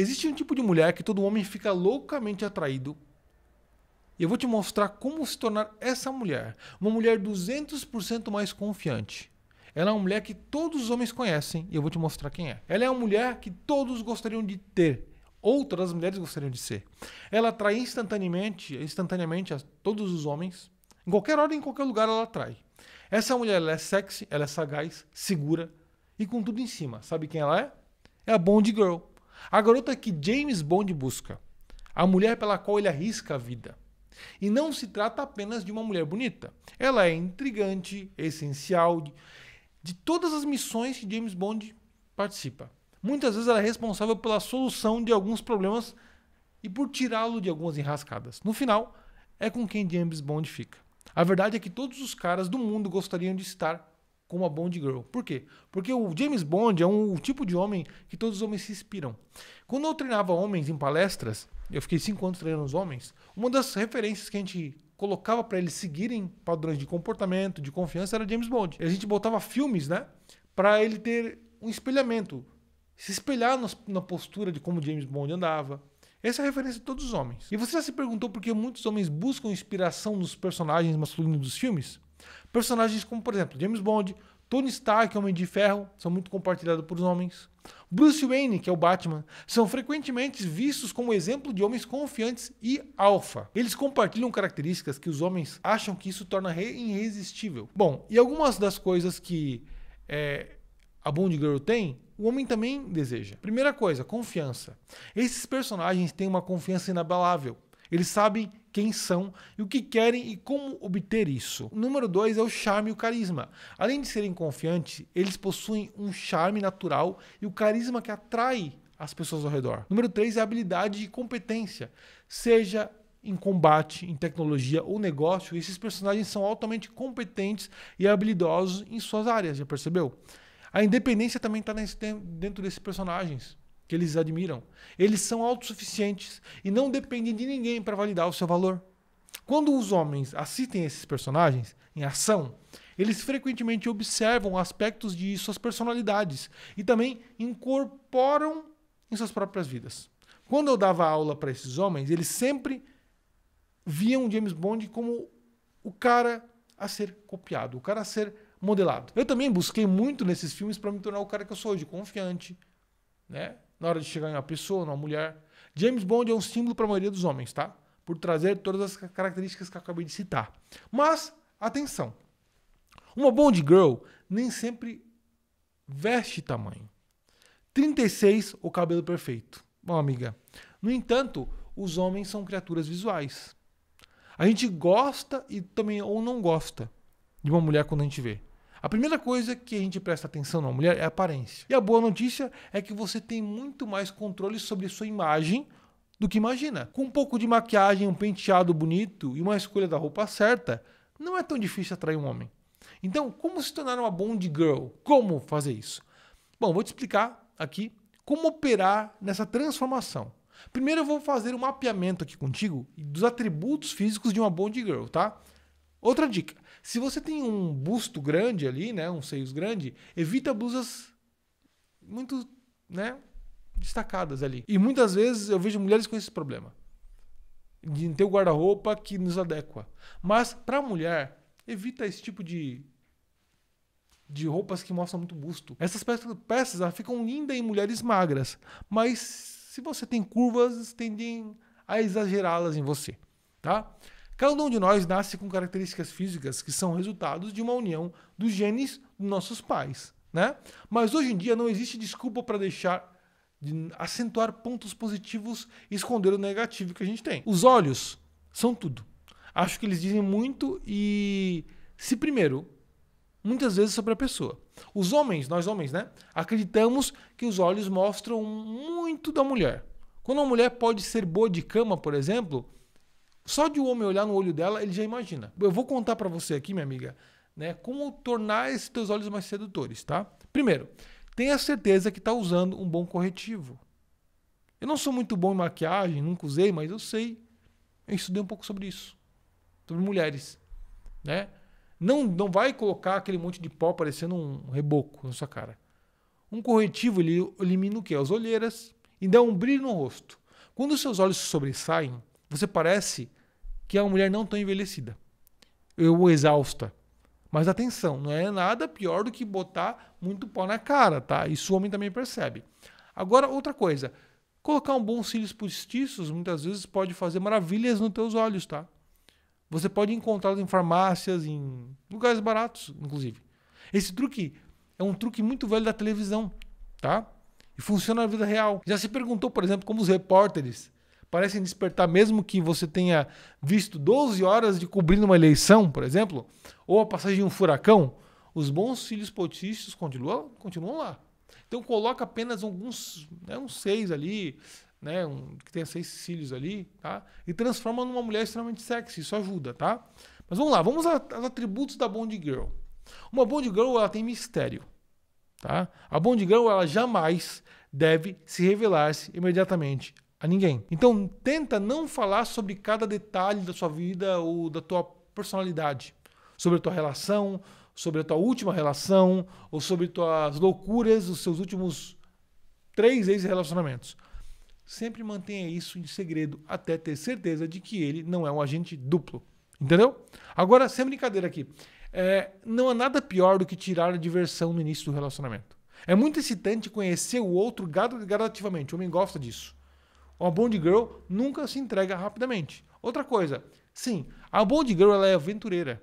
Existe um tipo de mulher que todo homem fica loucamente atraído. E eu vou te mostrar como se tornar essa mulher. Uma mulher 200% mais confiante. Ela é uma mulher que todos os homens conhecem e eu vou te mostrar quem é. Ela é uma mulher que todos gostariam de ter. Outras mulheres gostariam de ser. Ela atrai instantaneamente, instantaneamente a todos os homens. Em qualquer hora, em qualquer lugar, ela atrai. Essa mulher é sexy, ela é sagaz, segura e com tudo em cima. Sabe quem ela é? É a Bond Girl. A garota que James Bond busca. A mulher pela qual ele arrisca a vida. E não se trata apenas de uma mulher bonita. Ela é intrigante, é essencial de, de todas as missões que James Bond participa. Muitas vezes ela é responsável pela solução de alguns problemas e por tirá-lo de algumas enrascadas. No final, é com quem James Bond fica. A verdade é que todos os caras do mundo gostariam de estar como a Bond Girl. Por quê? Porque o James Bond é um tipo de homem que todos os homens se inspiram. Quando eu treinava homens em palestras, eu fiquei cinco anos treinando os homens, uma das referências que a gente colocava para eles seguirem padrões de comportamento, de confiança, era James Bond. E a gente botava filmes, né? Para ele ter um espelhamento, se espelhar na postura de como James Bond andava. Essa é a referência de todos os homens. E você já se perguntou por que muitos homens buscam inspiração nos personagens masculinos dos filmes? Personagens como, por exemplo, James Bond, Tony Stark, Homem de Ferro, são muito compartilhados por homens. Bruce Wayne, que é o Batman, são frequentemente vistos como exemplo de homens confiantes e alfa. Eles compartilham características que os homens acham que isso torna irresistível. Bom, e algumas das coisas que é, a Bond Girl tem, o homem também deseja. Primeira coisa, confiança. Esses personagens têm uma confiança inabalável. Eles sabem quem são e o que querem e como obter isso. O número dois é o charme e o carisma. Além de serem confiantes, eles possuem um charme natural e o carisma que atrai as pessoas ao redor. Número três é a habilidade e competência. Seja em combate, em tecnologia ou negócio, esses personagens são altamente competentes e habilidosos em suas áreas, já percebeu? A independência também está dentro desses personagens que eles admiram. Eles são autossuficientes e não dependem de ninguém para validar o seu valor. Quando os homens assistem esses personagens em ação, eles frequentemente observam aspectos de suas personalidades e também incorporam em suas próprias vidas. Quando eu dava aula para esses homens, eles sempre viam James Bond como o cara a ser copiado, o cara a ser modelado. Eu também busquei muito nesses filmes para me tornar o cara que eu sou hoje, confiante, né? na hora de chegar em uma pessoa, numa mulher. James Bond é um símbolo para a maioria dos homens, tá? Por trazer todas as características que eu acabei de citar. Mas, atenção. Uma Bond Girl nem sempre veste tamanho. 36, o cabelo perfeito. Bom, amiga. No entanto, os homens são criaturas visuais. A gente gosta e também ou não gosta de uma mulher quando a gente vê. A primeira coisa que a gente presta atenção na mulher é a aparência. E a boa notícia é que você tem muito mais controle sobre a sua imagem do que imagina. Com um pouco de maquiagem, um penteado bonito e uma escolha da roupa certa, não é tão difícil atrair um homem. Então, como se tornar uma Bond Girl? Como fazer isso? Bom, vou te explicar aqui como operar nessa transformação. Primeiro eu vou fazer um mapeamento aqui contigo dos atributos físicos de uma Bond Girl, tá? Outra dica, se você tem um busto grande ali, né, um seios grande, evita blusas muito, né, destacadas ali. E muitas vezes eu vejo mulheres com esse problema de ter o guarda-roupa que nos adequa. Mas para a mulher, evita esse tipo de de roupas que mostram muito busto. Essas peças, peças ficam lindas em mulheres magras, mas se você tem curvas, tendem a exagerá-las em você, tá? Cada um de nós nasce com características físicas que são resultados de uma união dos genes dos nossos pais, né? Mas hoje em dia não existe desculpa para deixar de acentuar pontos positivos e esconder o negativo que a gente tem. Os olhos são tudo. Acho que eles dizem muito e se primeiro muitas vezes sobre a pessoa. Os homens, nós homens, né? Acreditamos que os olhos mostram muito da mulher. Quando uma mulher pode ser boa de cama, por exemplo, só de o um homem olhar no olho dela, ele já imagina. Eu vou contar para você aqui, minha amiga, né, como tornar esses teus olhos mais sedutores, tá? Primeiro, tenha certeza que está usando um bom corretivo. Eu não sou muito bom em maquiagem, nunca usei, mas eu sei. Eu estudei um pouco sobre isso, sobre mulheres, né? Não, não vai colocar aquele monte de pó parecendo um reboco na sua cara. Um corretivo ele elimina o quê? As olheiras e dá um brilho no rosto. Quando os seus olhos sobressaem, você parece que é uma mulher não tão envelhecida ou exausta. Mas atenção, não é nada pior do que botar muito pó na cara, tá? Isso o homem também percebe. Agora, outra coisa. Colocar um bom cílios postiços muitas vezes pode fazer maravilhas nos teus olhos, tá? Você pode encontrá-los em farmácias, em lugares baratos, inclusive. Esse truque é um truque muito velho da televisão, tá? E funciona na vida real. Já se perguntou, por exemplo, como os repórteres parecem despertar mesmo que você tenha visto 12 horas de cobrindo uma eleição, por exemplo, ou a passagem de um furacão, os bons filhos potistas continuam, continuam lá. Então coloca apenas alguns, né, uns seis ali, né, um, que tenha seis cílios ali, tá? E transforma numa mulher extremamente sexy, isso ajuda, tá? Mas vamos lá, vamos aos atributos da Bond Girl. Uma Bond Girl, ela tem mistério, tá? A Bond Girl, ela jamais deve se revelar-se imediatamente a ninguém. Então, tenta não falar sobre cada detalhe da sua vida ou da tua personalidade, sobre a tua relação, sobre a tua última relação, ou sobre tuas loucuras, os seus últimos três ex-relacionamentos. Sempre mantenha isso em segredo até ter certeza de que ele não é um agente duplo. Entendeu? Agora, sem brincadeira aqui, é, não há nada pior do que tirar a diversão no início do relacionamento. É muito excitante conhecer o outro gradativamente. O homem gosta disso. Uma Bond Girl nunca se entrega rapidamente. Outra coisa, sim, a Bond Girl ela é aventureira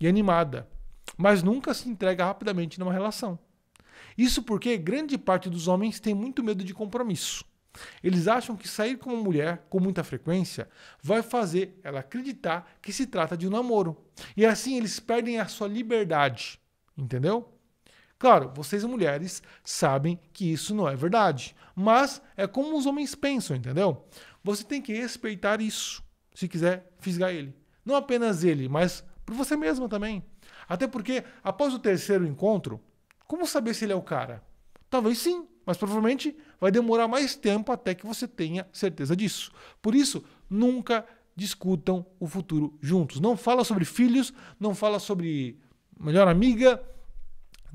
e animada, mas nunca se entrega rapidamente numa relação. Isso porque grande parte dos homens tem muito medo de compromisso. Eles acham que sair com uma mulher com muita frequência vai fazer ela acreditar que se trata de um namoro. E assim eles perdem a sua liberdade. Entendeu? Claro, vocês mulheres sabem que isso não é verdade, mas é como os homens pensam, entendeu? Você tem que respeitar isso, se quiser fisgar ele. Não apenas ele, mas por você mesma também. Até porque, após o terceiro encontro, como saber se ele é o cara? Talvez sim, mas provavelmente vai demorar mais tempo até que você tenha certeza disso. Por isso, nunca discutam o futuro juntos. Não fala sobre filhos, não fala sobre melhor amiga,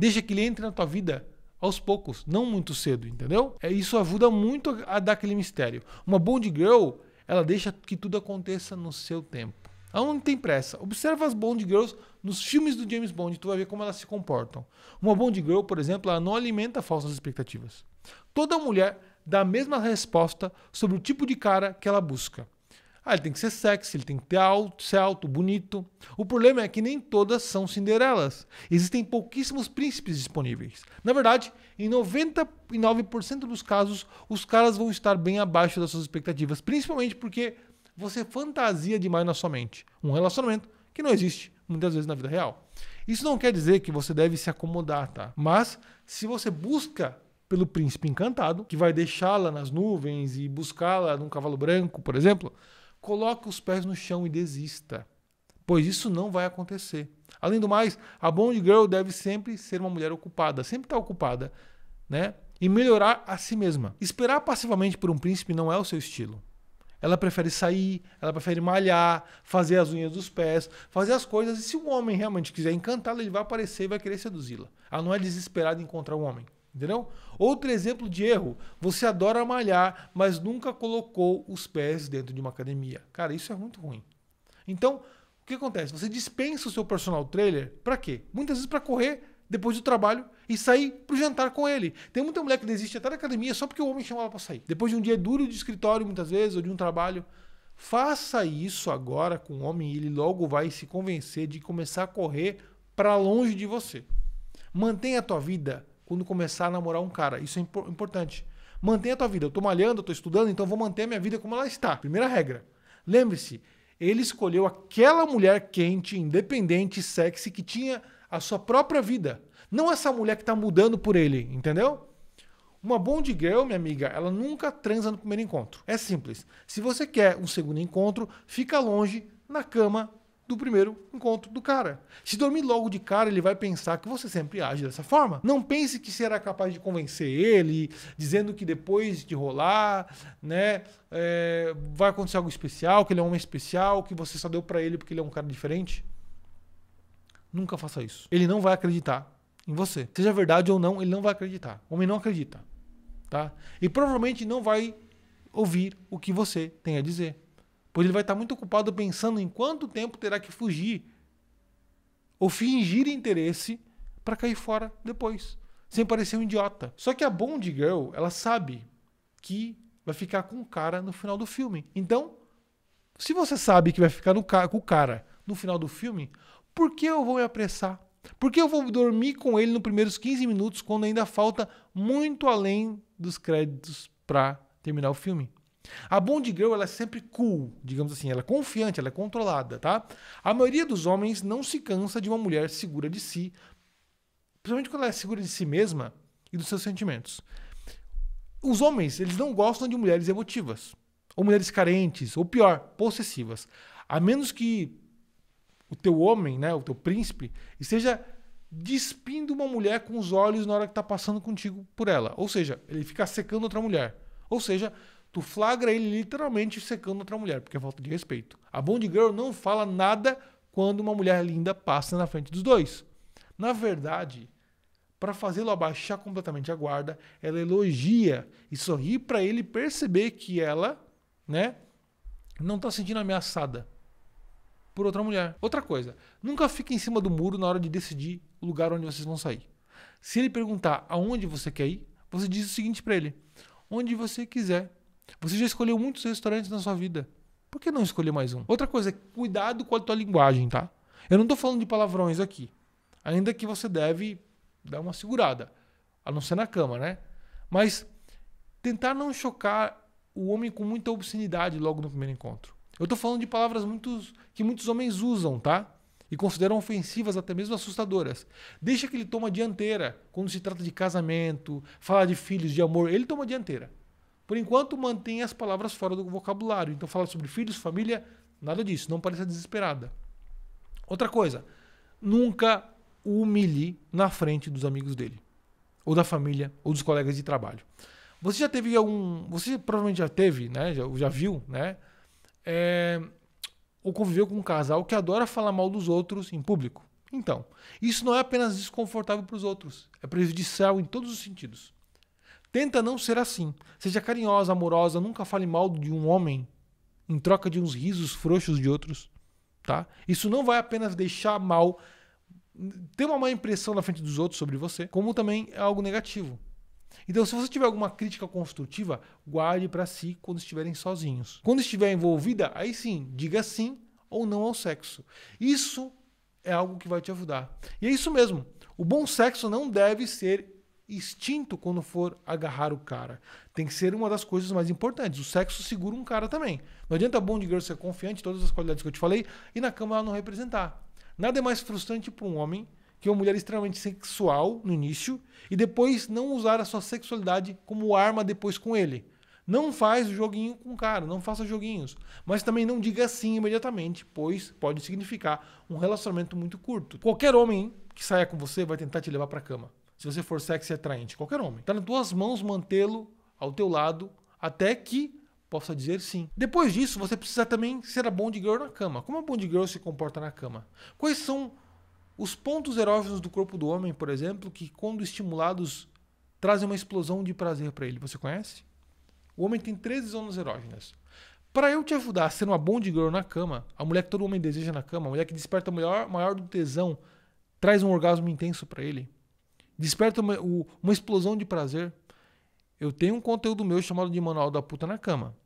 Deixa que ele entre na tua vida aos poucos, não muito cedo, entendeu? É, isso ajuda muito a, a dar aquele mistério. Uma Bond Girl, ela deixa que tudo aconteça no seu tempo. Ela não tem pressa. Observa as Bond Girls nos filmes do James Bond, tu vai ver como elas se comportam. Uma Bond Girl, por exemplo, ela não alimenta falsas expectativas. Toda mulher dá a mesma resposta sobre o tipo de cara que ela busca. Ah, ele tem que ser sexy, ele tem que ter alto, ser alto, bonito. O problema é que nem todas são Cinderelas. Existem pouquíssimos príncipes disponíveis. Na verdade, em 99% dos casos, os caras vão estar bem abaixo das suas expectativas, principalmente porque você fantasia demais na sua mente um relacionamento que não existe muitas vezes na vida real. Isso não quer dizer que você deve se acomodar, tá? Mas se você busca pelo príncipe encantado, que vai deixá-la nas nuvens e buscá-la num cavalo branco, por exemplo, Coloque os pés no chão e desista, pois isso não vai acontecer. Além do mais, a Bond Girl deve sempre ser uma mulher ocupada, sempre estar tá ocupada, né? E melhorar a si mesma. Esperar passivamente por um príncipe não é o seu estilo. Ela prefere sair, ela prefere malhar, fazer as unhas dos pés, fazer as coisas. E se o um homem realmente quiser encantá-la, ele vai aparecer e vai querer seduzi-la. Ela não é desesperada em encontrar um homem. Entendeu? Outro exemplo de erro: você adora malhar, mas nunca colocou os pés dentro de uma academia. Cara, isso é muito ruim. Então, o que acontece? Você dispensa o seu personal trainer para quê? Muitas vezes para correr depois do trabalho e sair pro jantar com ele. Tem muita mulher que desiste até da academia só porque o homem chama ela para sair. Depois de um dia duro de escritório, muitas vezes, ou de um trabalho. Faça isso agora com o homem e ele logo vai se convencer de começar a correr para longe de você. Mantenha a tua vida quando começar a namorar um cara. Isso é impor importante. Mantenha a tua vida. Eu tô malhando, eu tô estudando, então vou manter a minha vida como ela está. Primeira regra. Lembre-se, ele escolheu aquela mulher quente, independente, sexy, que tinha a sua própria vida. Não essa mulher que está mudando por ele, entendeu? Uma Bond Girl, minha amiga, ela nunca transa no primeiro encontro. É simples. Se você quer um segundo encontro, fica longe, na cama, do primeiro encontro do cara. Se dormir logo de cara, ele vai pensar que você sempre age dessa forma. Não pense que será capaz de convencer ele, dizendo que depois de rolar, né, é, vai acontecer algo especial, que ele é um homem especial, que você só deu para ele porque ele é um cara diferente. Nunca faça isso. Ele não vai acreditar em você. Seja verdade ou não, ele não vai acreditar. O homem não acredita, tá? E provavelmente não vai ouvir o que você tem a dizer. Pois ele vai estar muito ocupado pensando em quanto tempo terá que fugir ou fingir interesse para cair fora depois, sem parecer um idiota. Só que a Bond Girl, ela sabe que vai ficar com o cara no final do filme. Então, se você sabe que vai ficar ca com o cara no final do filme, por que eu vou me apressar? Por que eu vou dormir com ele nos primeiros 15 minutos quando ainda falta muito além dos créditos para terminar o filme? A Bond Girl ela é sempre cool, digamos assim, ela é confiante, ela é controlada, tá? A maioria dos homens não se cansa de uma mulher segura de si, principalmente quando ela é segura de si mesma e dos seus sentimentos. Os homens, eles não gostam de mulheres emotivas, ou mulheres carentes, ou pior, possessivas. A menos que o teu homem, né, o teu príncipe, esteja despindo uma mulher com os olhos na hora que está passando contigo por ela. Ou seja, ele fica secando outra mulher. Ou seja, tu flagra ele literalmente secando outra mulher, porque é falta de respeito. A Bond Girl não fala nada quando uma mulher linda passa na frente dos dois. Na verdade, para fazê-lo abaixar completamente a guarda, ela elogia e sorri para ele perceber que ela, né, não está sentindo ameaçada por outra mulher. Outra coisa, nunca fique em cima do muro na hora de decidir o lugar onde vocês vão sair. Se ele perguntar aonde você quer ir, você diz o seguinte para ele: onde você quiser você já escolheu muitos restaurantes na sua vida. Por que não escolher mais um? Outra coisa, é cuidado com a tua linguagem, tá? Eu não estou falando de palavrões aqui. Ainda que você deve dar uma segurada. A não ser na cama, né? Mas tentar não chocar o homem com muita obscenidade logo no primeiro encontro. Eu estou falando de palavras muitos, que muitos homens usam, tá? E consideram ofensivas, até mesmo assustadoras. Deixa que ele toma a dianteira quando se trata de casamento, falar de filhos, de amor. Ele toma a dianteira. Por enquanto, mantenha as palavras fora do vocabulário. Então, falar sobre filhos, família, nada disso. Não pareça desesperada. Outra coisa, nunca o humilhe na frente dos amigos dele, ou da família, ou dos colegas de trabalho. Você já teve algum. Você provavelmente já teve, né? Já, já viu, né? É, ou conviveu com um casal que adora falar mal dos outros em público. Então, isso não é apenas desconfortável para os outros, é prejudicial em todos os sentidos. Tenta não ser assim. Seja carinhosa, amorosa, nunca fale mal de um homem em troca de uns risos frouxos de outros, tá? Isso não vai apenas deixar mal ter uma má impressão na frente dos outros sobre você, como também é algo negativo. Então, se você tiver alguma crítica construtiva, guarde para si quando estiverem sozinhos. Quando estiver envolvida, aí sim, diga sim ou não ao sexo. Isso é algo que vai te ajudar. E é isso mesmo. O bom sexo não deve ser instinto quando for agarrar o cara. Tem que ser uma das coisas mais importantes. O sexo segura um cara também. Não adianta bom de girl ser confiante, todas as qualidades que eu te falei, e na cama ela não representar. Nada é mais frustrante para um homem que uma mulher extremamente sexual no início e depois não usar a sua sexualidade como arma depois com ele. Não faz o joguinho com o cara, não faça joguinhos. Mas também não diga sim imediatamente, pois pode significar um relacionamento muito curto. Qualquer homem que saia com você vai tentar te levar para cama se você for sexy e atraente, qualquer homem. Está nas tuas mãos mantê-lo ao teu lado até que possa dizer sim. Depois disso, você precisa também ser a Bond Girl na cama. Como a Bond Girl se comporta na cama? Quais são os pontos erógenos do corpo do homem, por exemplo, que quando estimulados trazem uma explosão de prazer para ele? Você conhece? O homem tem 13 zonas erógenas. Para eu te ajudar a ser uma Bond Girl na cama, a mulher que todo homem deseja na cama, a mulher que desperta o maior, maior do tesão, traz um orgasmo intenso para ele, Desperta uma, uma explosão de prazer. Eu tenho um conteúdo meu chamado de Manual da Puta na Cama.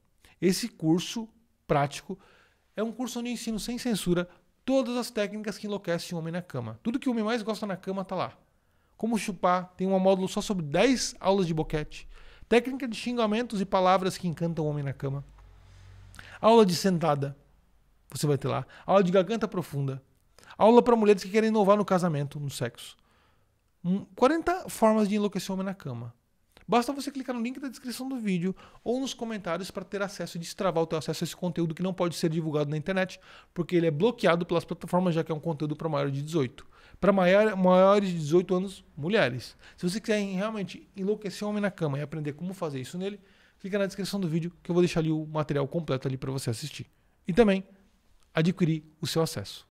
Esse curso prático é um curso onde eu ensino sem censura todas as técnicas que enlouquecem o homem na cama. Tudo que o homem mais gosta na cama está lá. Como chupar, tem um módulo só sobre 10 aulas de boquete. Técnica de xingamentos e palavras que encantam o homem na cama. Aula de sentada, você vai ter lá. Aula de garganta profunda. Aula para mulheres que querem inovar no casamento, no sexo. 40 formas de enlouquecer o homem na cama. Basta você clicar no link da descrição do vídeo ou nos comentários para ter acesso e destravar o teu acesso a esse conteúdo que não pode ser divulgado na internet, porque ele é bloqueado pelas plataformas, já que é um conteúdo para maior de 18. Para maior, maiores de 18 anos, mulheres. Se você quiser realmente enlouquecer o homem na cama e aprender como fazer isso nele, clica na descrição do vídeo que eu vou deixar ali o material completo ali para você assistir. E também adquirir o seu acesso.